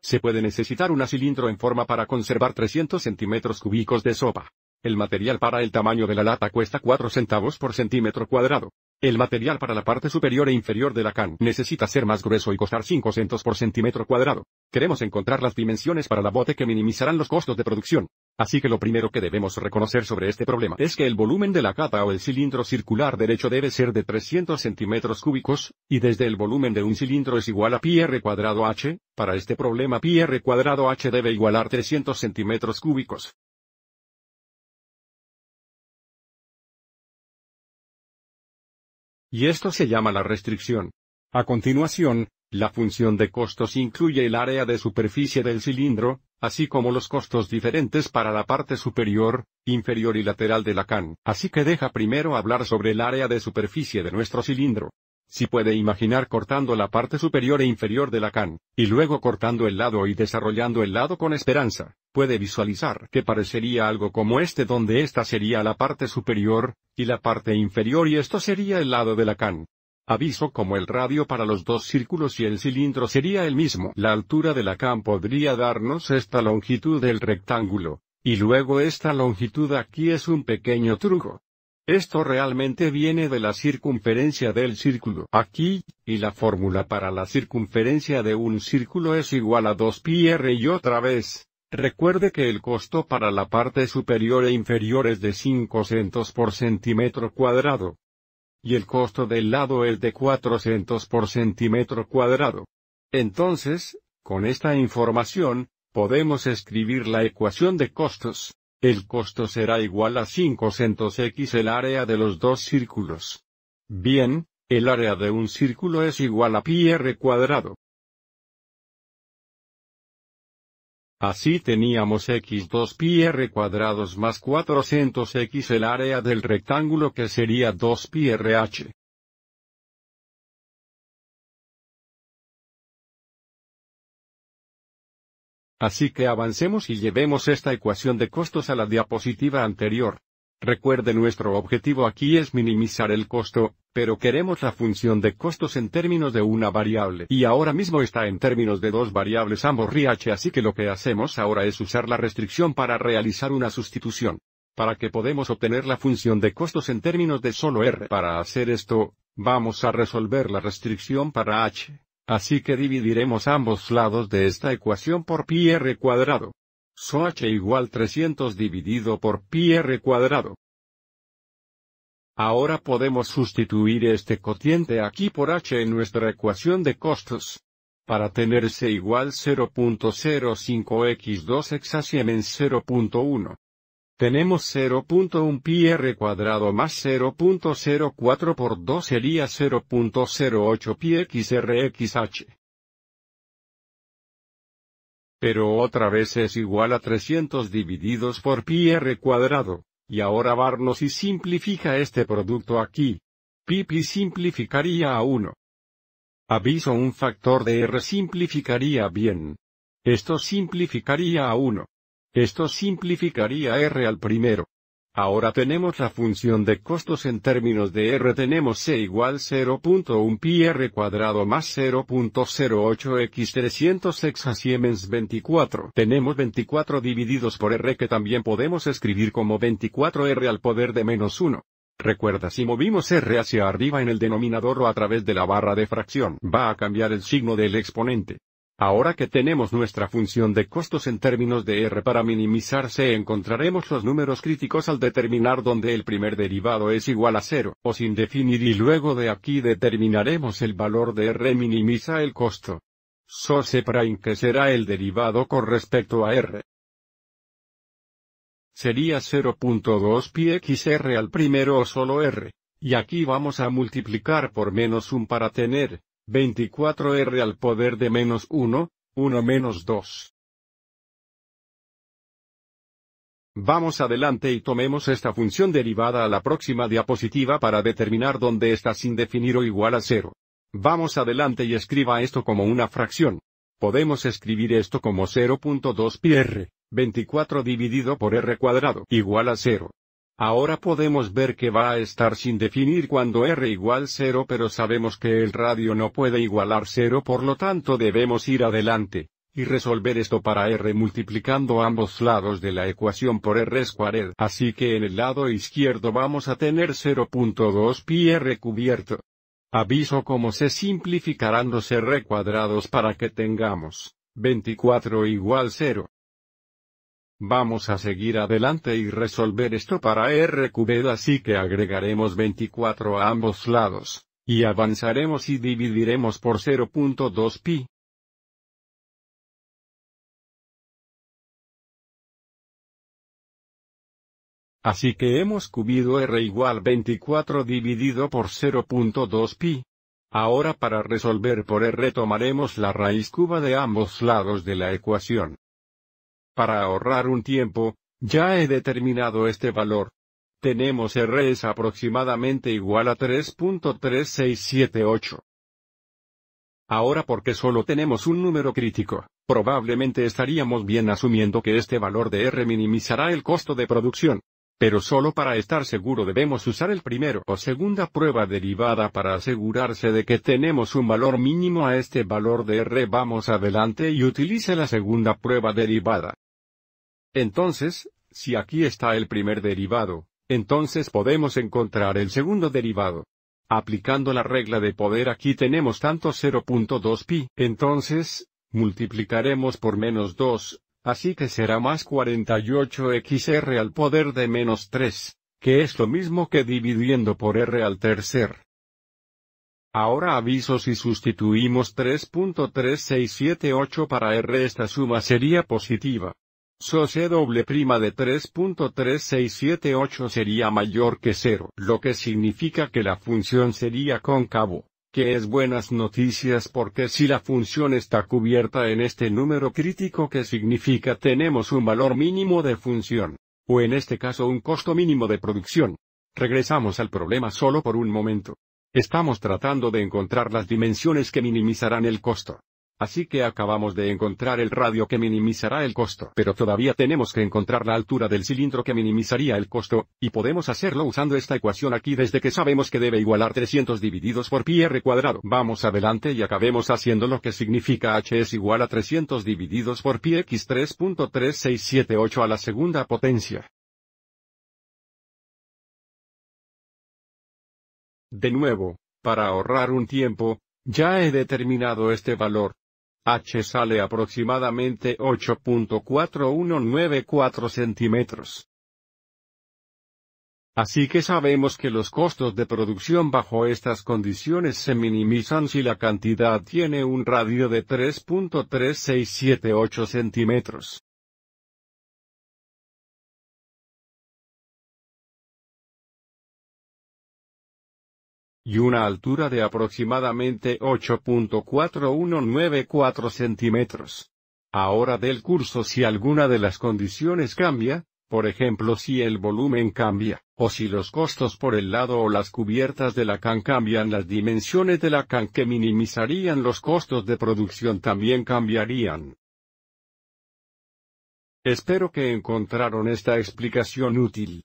Se puede necesitar una cilindro en forma para conservar 300 centímetros cúbicos de sopa. El material para el tamaño de la lata cuesta 4 centavos por centímetro cuadrado. El material para la parte superior e inferior de la can necesita ser más grueso y costar 5 centavos por centímetro cuadrado. Queremos encontrar las dimensiones para la bote que minimizarán los costos de producción. Así que lo primero que debemos reconocer sobre este problema es que el volumen de la capa o el cilindro circular derecho debe ser de 300 centímetros cúbicos, y desde el volumen de un cilindro es igual a pi r cuadrado h, para este problema pi r cuadrado h debe igualar 300 centímetros cúbicos. Y esto se llama la restricción. A continuación, la función de costos incluye el área de superficie del cilindro, así como los costos diferentes para la parte superior, inferior y lateral de la can. Así que deja primero hablar sobre el área de superficie de nuestro cilindro. Si puede imaginar cortando la parte superior e inferior de la can, y luego cortando el lado y desarrollando el lado con esperanza, puede visualizar que parecería algo como este donde esta sería la parte superior, y la parte inferior y esto sería el lado de la can. Aviso como el radio para los dos círculos y el cilindro sería el mismo. La altura de la CAM podría darnos esta longitud del rectángulo, y luego esta longitud aquí es un pequeño truco. Esto realmente viene de la circunferencia del círculo aquí, y la fórmula para la circunferencia de un círculo es igual a 2pi r y otra vez, recuerde que el costo para la parte superior e inferior es de 5 centos por centímetro cuadrado y el costo del lado es de 400 por centímetro cuadrado. Entonces, con esta información, podemos escribir la ecuación de costos. El costo será igual a 500 x el área de los dos círculos. Bien, el área de un círculo es igual a pi r cuadrado. Así teníamos x2pi r cuadrados más 400x el área del rectángulo que sería 2pi Así que avancemos y llevemos esta ecuación de costos a la diapositiva anterior. Recuerde nuestro objetivo aquí es minimizar el costo, pero queremos la función de costos en términos de una variable y ahora mismo está en términos de dos variables ambos h así que lo que hacemos ahora es usar la restricción para realizar una sustitución. Para que podemos obtener la función de costos en términos de solo R para hacer esto, vamos a resolver la restricción para H. Así que dividiremos ambos lados de esta ecuación por pi r cuadrado. So h igual 300 dividido por pi r cuadrado. Ahora podemos sustituir este cotiente aquí por h en nuestra ecuación de costos. Para tenerse igual 0.05x2 en 0.1. Tenemos 0.1 pi r cuadrado más 0.04 por 2 sería 0.08 pi xrxh pero otra vez es igual a 300 divididos por pi r cuadrado, y ahora y simplifica este producto aquí. Pi pi simplificaría a 1. Aviso un factor de r simplificaría bien. Esto simplificaría a 1. Esto simplificaría r al primero. Ahora tenemos la función de costos en términos de R tenemos C igual 0.1 pi R cuadrado más 0.08 x 300 x Siemens 24. Tenemos 24 divididos por R que también podemos escribir como 24 R al poder de menos 1. Recuerda si movimos R hacia arriba en el denominador o a través de la barra de fracción, va a cambiar el signo del exponente. Ahora que tenemos nuestra función de costos en términos de R para minimizarse encontraremos los números críticos al determinar donde el primer derivado es igual a cero, o sin definir y luego de aquí determinaremos el valor de R minimiza el costo. So prime que será el derivado con respecto a R. Sería 0.2 pi xr al primero o solo R. Y aquí vamos a multiplicar por menos 1 para tener, 24r al poder de menos 1, 1 menos 2. Vamos adelante y tomemos esta función derivada a la próxima diapositiva para determinar dónde está sin definir o igual a 0. Vamos adelante y escriba esto como una fracción. Podemos escribir esto como 0.2 pi r, 24 dividido por r cuadrado igual a 0. Ahora podemos ver que va a estar sin definir cuando r igual 0 pero sabemos que el radio no puede igualar 0 por lo tanto debemos ir adelante, y resolver esto para r multiplicando ambos lados de la ecuación por r squared. Así que en el lado izquierdo vamos a tener 0.2 pi r cubierto. Aviso cómo se simplificarán los r cuadrados para que tengamos 24 igual 0. Vamos a seguir adelante y resolver esto para R cubed así que agregaremos 24 a ambos lados, y avanzaremos y dividiremos por 0.2 pi. Así que hemos cubido R igual 24 dividido por 0.2 pi. Ahora para resolver por R tomaremos la raíz cuba de ambos lados de la ecuación. Para ahorrar un tiempo, ya he determinado este valor. Tenemos R es aproximadamente igual a 3.3678. Ahora porque solo tenemos un número crítico, probablemente estaríamos bien asumiendo que este valor de R minimizará el costo de producción. Pero solo para estar seguro debemos usar el primero o segunda prueba derivada para asegurarse de que tenemos un valor mínimo a este valor de R. Vamos adelante y utilice la segunda prueba derivada. Entonces, si aquí está el primer derivado, entonces podemos encontrar el segundo derivado. Aplicando la regla de poder aquí tenemos tanto 0.2pi, entonces, multiplicaremos por menos 2, así que será más 48xr al poder de menos 3, que es lo mismo que dividiendo por r al tercer. Ahora aviso si sustituimos 3.3678 para r esta suma sería positiva. SOC doble prima de 3.3678 sería mayor que 0, lo que significa que la función sería cóncavo, que es buenas noticias porque si la función está cubierta en este número crítico que significa tenemos un valor mínimo de función, o en este caso un costo mínimo de producción. Regresamos al problema solo por un momento. Estamos tratando de encontrar las dimensiones que minimizarán el costo. Así que acabamos de encontrar el radio que minimizará el costo. Pero todavía tenemos que encontrar la altura del cilindro que minimizaría el costo, y podemos hacerlo usando esta ecuación aquí desde que sabemos que debe igualar 300 divididos por pi r cuadrado. Vamos adelante y acabemos haciendo lo que significa h es igual a 300 divididos por pi x 3.3678 a la segunda potencia. De nuevo, para ahorrar un tiempo, ya he determinado este valor, h sale aproximadamente 8.4194 centímetros. Así que sabemos que los costos de producción bajo estas condiciones se minimizan si la cantidad tiene un radio de 3.3678 centímetros. y una altura de aproximadamente 8.4194 centímetros. Ahora del curso si alguna de las condiciones cambia, por ejemplo si el volumen cambia, o si los costos por el lado o las cubiertas de la can cambian las dimensiones de la can que minimizarían los costos de producción también cambiarían. Espero que encontraron esta explicación útil.